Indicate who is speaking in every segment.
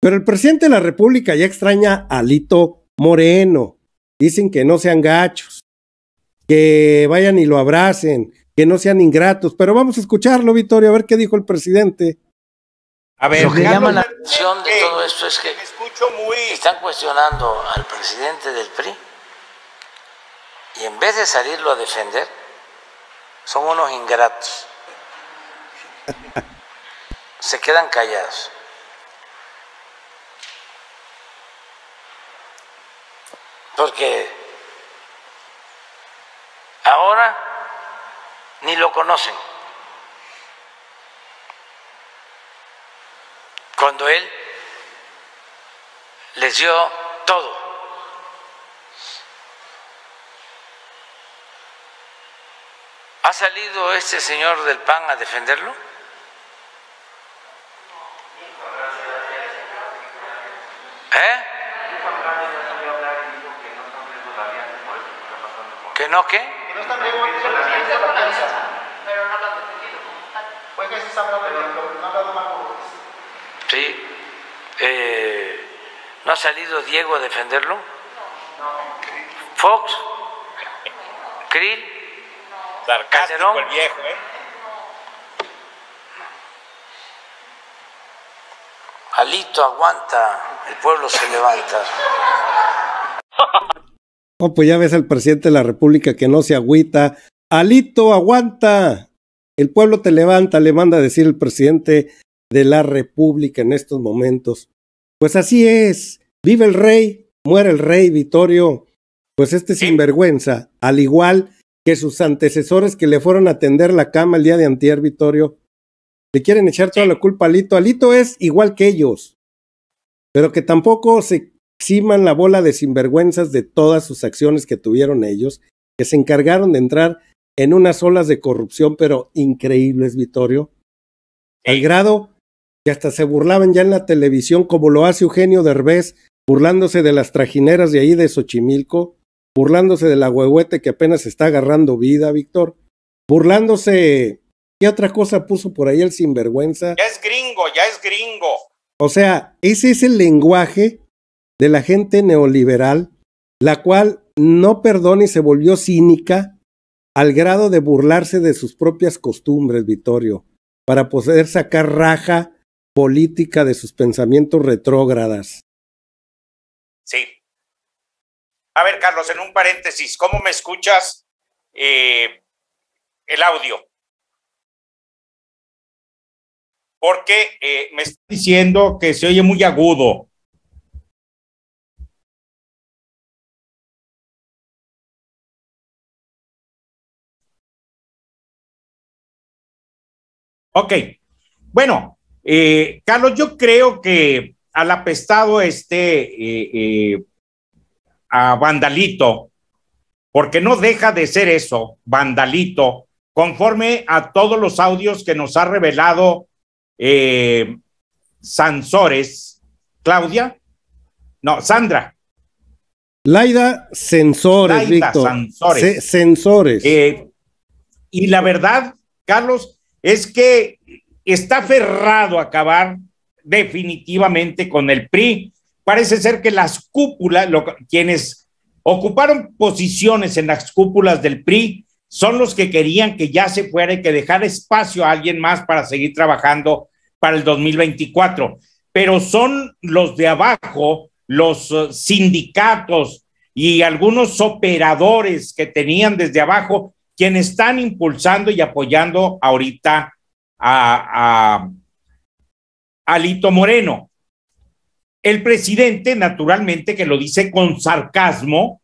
Speaker 1: Pero el presidente de la República ya extraña a Lito Moreno. Dicen que no sean gachos, que vayan y lo abracen, que no sean ingratos. Pero vamos a escucharlo, Vittorio, a ver qué dijo el presidente.
Speaker 2: A ver, lo que llama la atención de eh, todo esto es que muy... están cuestionando al presidente del PRI y en vez de salirlo a defender, son unos ingratos. Se quedan callados. porque ahora ni lo conocen. Cuando él les dio todo. ¿Ha salido este señor del PAN a defenderlo? no qué? Que no están pero no lo han defendido. Pues que se están no ha dado mal Sí. Eh, ¿No ha salido Diego a defenderlo? No. no. ¿Fox? ¿Krill? No. Sarcástico el viejo, ¿eh? Alito, aguanta, el pueblo se levanta.
Speaker 1: Oh, pues ya ves al presidente de la República que no se agüita. Alito, aguanta. El pueblo te levanta, le manda a decir el presidente de la República en estos momentos. Pues así es. Vive el rey, muere el rey, Vittorio. Pues este sinvergüenza, al igual que sus antecesores que le fueron a tender la cama el día de antier, Vittorio, le quieren echar toda la culpa a Alito. Alito es igual que ellos, pero que tampoco se Siman la bola de sinvergüenzas de todas sus acciones que tuvieron ellos, que se encargaron de entrar en unas olas de corrupción, pero increíbles, Vittorio. El grado que hasta se burlaban ya en la televisión, como lo hace Eugenio Derbez, burlándose de las trajineras de ahí de Xochimilco, burlándose la huehuete que apenas está agarrando vida, Víctor, burlándose. ¿Qué otra cosa puso por ahí el sinvergüenza? Ya es gringo, ya es gringo. O sea, ese es el lenguaje de la gente neoliberal, la cual no perdona y se volvió cínica al grado de burlarse de sus propias costumbres, Vittorio, para poder sacar raja política de sus pensamientos retrógradas. Sí. A ver, Carlos, en un
Speaker 3: paréntesis, ¿cómo me escuchas eh, el audio? Porque eh, me está diciendo que se oye muy agudo. Ok. Bueno, eh, Carlos, yo creo que al apestado este eh, eh, a Vandalito, porque no deja de ser eso, Vandalito, conforme a todos los audios que nos ha revelado Sansores, Claudia, no, Sandra.
Speaker 1: Laida Sensores, Laida Sansores. sensores.
Speaker 3: y la verdad, Carlos, es que está ferrado acabar definitivamente con el PRI. Parece ser que las cúpulas, quienes ocuparon posiciones en las cúpulas del PRI, son los que querían que ya se fuera y que dejara espacio a alguien más para seguir trabajando para el 2024. Pero son los de abajo, los eh, sindicatos y algunos operadores que tenían desde abajo quienes están impulsando y apoyando ahorita a, Alito Lito Moreno. El presidente, naturalmente, que lo dice con sarcasmo,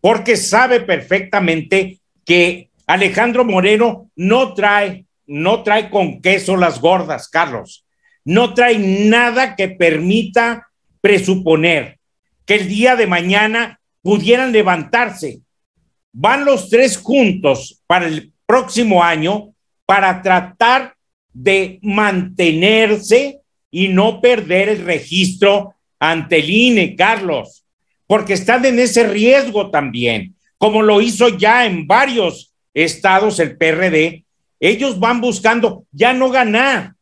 Speaker 3: porque sabe perfectamente que Alejandro Moreno no trae, no trae con queso las gordas, Carlos. No trae nada que permita presuponer que el día de mañana pudieran levantarse Van los tres juntos para el próximo año para tratar de mantenerse y no perder el registro ante el INE, Carlos, porque están en ese riesgo también, como lo hizo ya en varios estados el PRD. Ellos van buscando ya no ganar,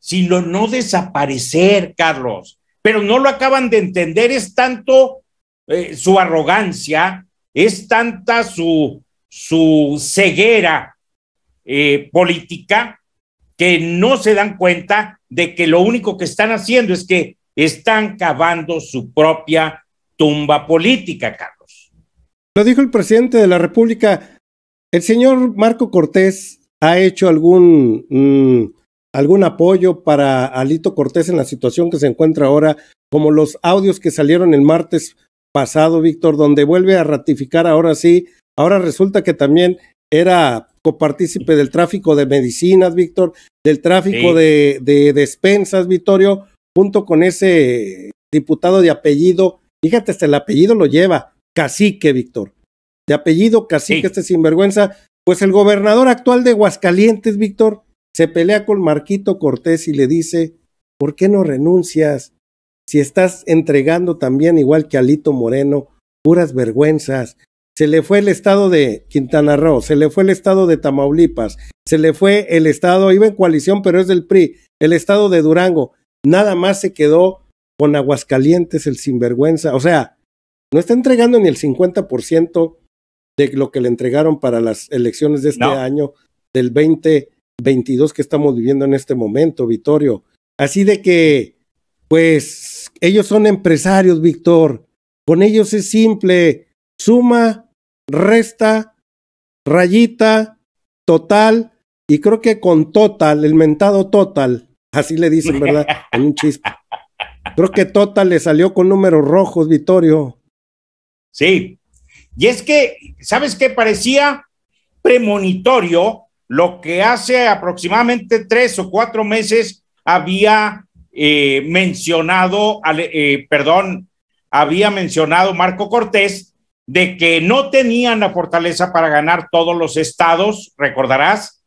Speaker 3: sino no desaparecer, Carlos. Pero no lo acaban de entender, es tanto eh, su arrogancia es tanta su, su ceguera eh, política que no se dan cuenta de que lo único que están haciendo es que están cavando su propia tumba política, Carlos.
Speaker 1: Lo dijo el presidente de la República. El señor Marco Cortés ha hecho algún, mm, algún apoyo para Alito Cortés en la situación que se encuentra ahora, como los audios que salieron el martes pasado, Víctor, donde vuelve a ratificar ahora sí, ahora resulta que también era copartícipe del tráfico de medicinas, Víctor, del tráfico de, de despensas, Vittorio, junto con ese diputado de apellido, fíjate, hasta el apellido lo lleva, cacique, Víctor, de apellido cacique, este sinvergüenza, pues el gobernador actual de Huascalientes Víctor, se pelea con Marquito Cortés y le dice, ¿por qué no renuncias? si estás entregando también, igual que Alito Moreno, puras vergüenzas. Se le fue el estado de Quintana Roo, se le fue el estado de Tamaulipas, se le fue el estado, iba en coalición, pero es del PRI, el estado de Durango. Nada más se quedó con Aguascalientes el sinvergüenza. O sea, no está entregando ni el 50% de lo que le entregaron para las elecciones de este año, del 2022 que estamos viviendo en este momento, Vitorio. Así de que, pues, ellos son empresarios, Víctor. Con ellos es simple. Suma, resta, rayita, total. Y creo que con total, el mentado total, así le dicen, ¿verdad? En un chiste. Creo que total le salió con números rojos, Vittorio. Sí. Y es
Speaker 3: que, ¿sabes qué? Parecía premonitorio lo que hace aproximadamente tres o cuatro meses había eh, mencionado, eh, perdón, había mencionado Marco Cortés de que no tenían la fortaleza para ganar todos los estados, recordarás,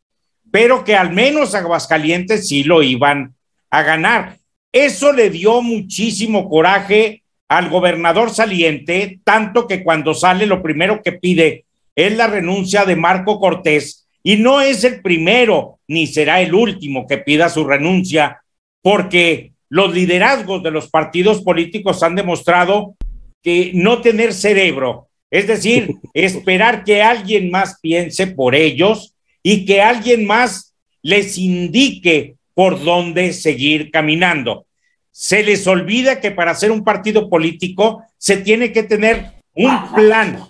Speaker 3: pero que al menos Aguascalientes sí lo iban a ganar. Eso le dio muchísimo coraje al gobernador saliente, tanto que cuando sale lo primero que pide es la renuncia de Marco Cortés, y no es el primero ni será el último que pida su renuncia porque los liderazgos de los partidos políticos han demostrado que no tener cerebro, es decir, esperar que alguien más piense por ellos y que alguien más les indique por dónde seguir caminando. Se les olvida que para ser un partido político se tiene que tener un plan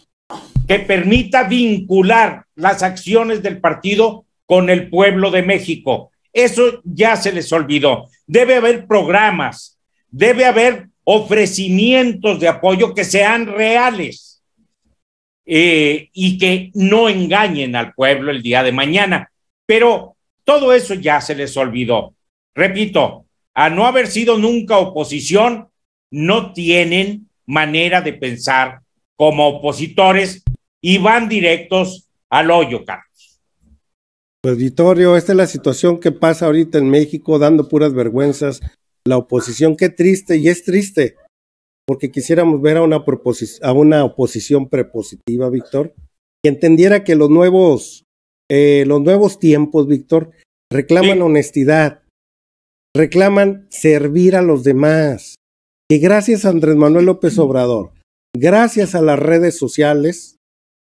Speaker 3: que permita vincular las acciones del partido con el pueblo de México. Eso ya se les olvidó debe haber programas, debe haber ofrecimientos de apoyo que sean reales eh, y que no engañen al pueblo el día de mañana. Pero todo eso ya se les olvidó. Repito, a no haber sido nunca oposición, no tienen manera de pensar como opositores y van directos al hoyo, Carlos.
Speaker 1: Pues Vittorio, esta es la situación que pasa ahorita en México, dando puras vergüenzas. La oposición, qué triste, y es triste, porque quisiéramos ver a una, a una oposición prepositiva, Víctor, que entendiera que los nuevos, eh, tiempos, Víctor, reclaman honestidad, reclaman servir a los demás. Que gracias a Andrés Manuel López Obrador, gracias a las redes sociales,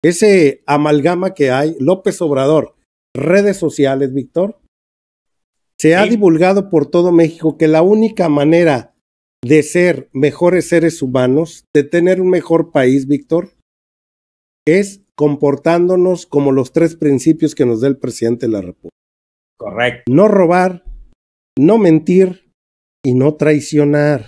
Speaker 1: ese amalgama que hay, López Obrador, redes sociales, Víctor, se ha divulgado por todo México que la única manera de ser mejores seres humanos, de tener un mejor país, Víctor, es comportándonos como los tres principios que nos da el presidente de la República. Correcto. No robar, no mentir y no traicionar.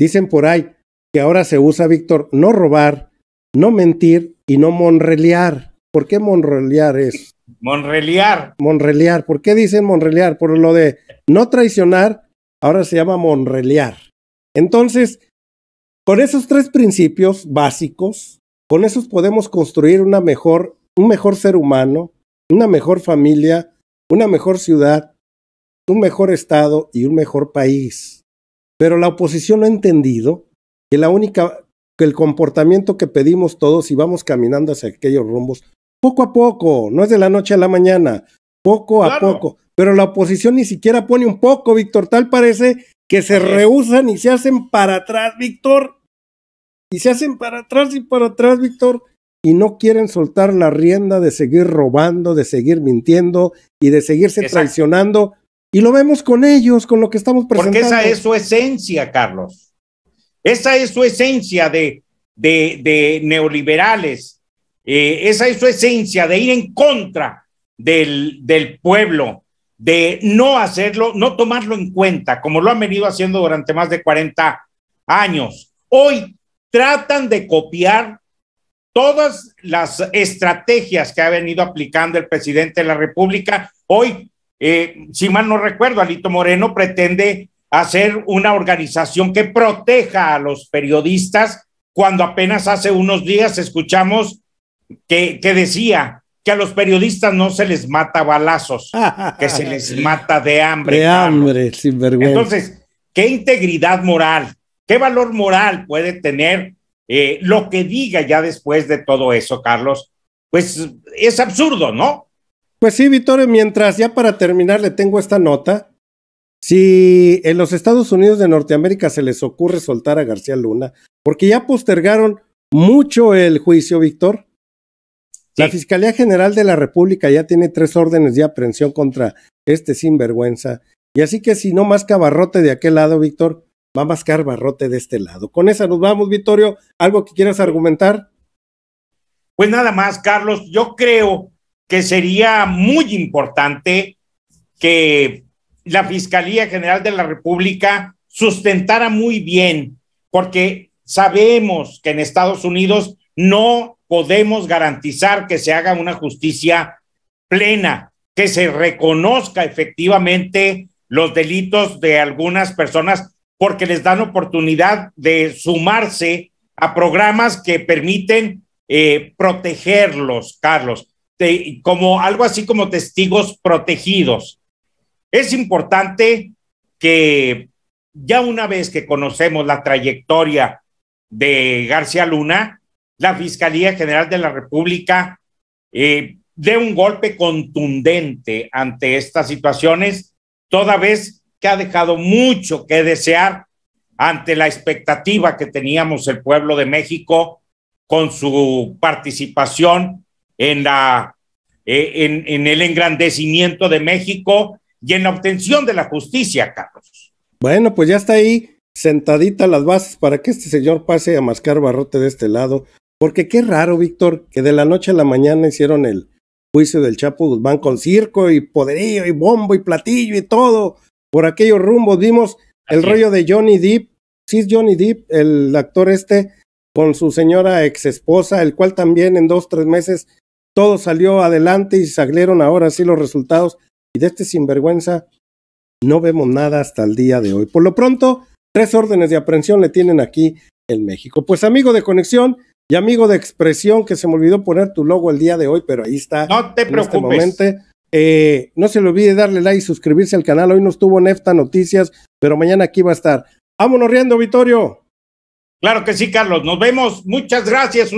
Speaker 1: Dicen por ahí que ahora se usa, Víctor, no robar, no mentir y no monrelear. ¿Por qué monrelear es?
Speaker 3: Monreliar.
Speaker 1: Monreliar. ¿Por qué dicen Monreliar? Por lo de no traicionar, ahora se llama Monreliar. Entonces, con esos tres principios básicos, con esos podemos construir una mejor, un mejor ser humano, una mejor familia, una mejor ciudad, un mejor estado y un mejor país. Pero la oposición ha entendido que la única que el comportamiento que pedimos todos y vamos caminando hacia aquellos rumbos poco a poco, no es de la noche a la mañana, poco a poco. Pero la oposición ni siquiera pone un poco, Víctor, tal parece que se rehusan y se hacen para atrás, Víctor. Y se hacen para atrás y para atrás, Víctor. Y no quieren soltar la rienda de seguir robando, de seguir mintiendo y de seguirse traicionando. Y lo vemos con ellos, con lo que estamos presentando. Porque esa es
Speaker 3: su esencia, Carlos. Esa es su esencia de, de, de neoliberales, eh, esa es su esencia de ir en contra del, pueblo, de no hacerlo, no tomarlo en cuenta, como lo han venido haciendo durante más de 40 años. Hoy tratan de copiar todas las estrategias que ha venido aplicando el presidente de la República. Hoy, eh, si mal no recuerdo, Alito Moreno pretende hacer una organización que proteja a los periodistas cuando apenas hace unos días escuchamos que, decía que a los periodistas no se les mata balazos, que se les mata de hambre. De
Speaker 1: hambre, sin vergüenza. Entonces,
Speaker 3: ¿qué integridad moral, qué valor moral puede tener eh, lo que diga ya después de todo
Speaker 1: eso, Carlos? Pues es absurdo, ¿no? Pues sí, Víctor, mientras ya para terminar le tengo esta nota. Si en los Estados Unidos de Norteamérica se les ocurre soltar a García Luna, porque ya postergaron mucho el juicio, Víctor, la Fiscalía General de la República ya tiene tres órdenes de aprehensión contra este sinvergüenza. Y así que si no más cabarrote de aquel lado, Víctor, va a mascar barrote de este lado. Con esa nos vamos, Vitorio. ¿Algo que quieras argumentar? Pues nada más, Carlos. Yo creo que sería muy importante
Speaker 3: que la Fiscalía General de la República sustentara muy bien, porque sabemos que en Estados Unidos no podemos garantizar que se haga una justicia plena, que se reconozca efectivamente los delitos de algunas personas porque les dan oportunidad de sumarse a programas que permiten eh, protegerlos, Carlos, como algo así como testigos protegidos. Es importante que ya una vez que conocemos la trayectoria de García Luna, la Fiscalía General de la República de eh, dé un golpe contundente ante estas situaciones, toda vez que ha dejado mucho que desear ante la expectativa que teníamos el pueblo de México con su participación en, la, eh, en, el engrandecimiento de México y en la obtención de la justicia, Carlos.
Speaker 1: Bueno, pues ya está ahí sentadita las bases para que este señor pase a mascar barrote de este lado porque qué raro, Víctor, que de la noche a la mañana hicieron el juicio del Chapo Guzmán con circo y poderío y bombo y platillo y todo. Por aquellos rumbos vimos el rollo de Johnny Depp, sí es Johnny Depp, el actor este, con su señora ex esposa, el cual también en dos, tres meses todo salió adelante y salieron ahora sí los resultados. Y de este sinvergüenza no vemos nada hasta el día de hoy. Por lo pronto, tres órdenes de aprehensión le tienen aquí en México. Pues amigo de conexión, y amigo de expresión, que se me olvidó poner tu logo el día de hoy, pero ahí está. No te este preocupes. Eh, no se le olvide darle like y suscribirse al canal. Hoy no estuvo Nefta Noticias, pero mañana aquí va a estar. Vámonos riendo, Vitorio.
Speaker 3: Claro que sí, Carlos. Nos vemos. Muchas gracias.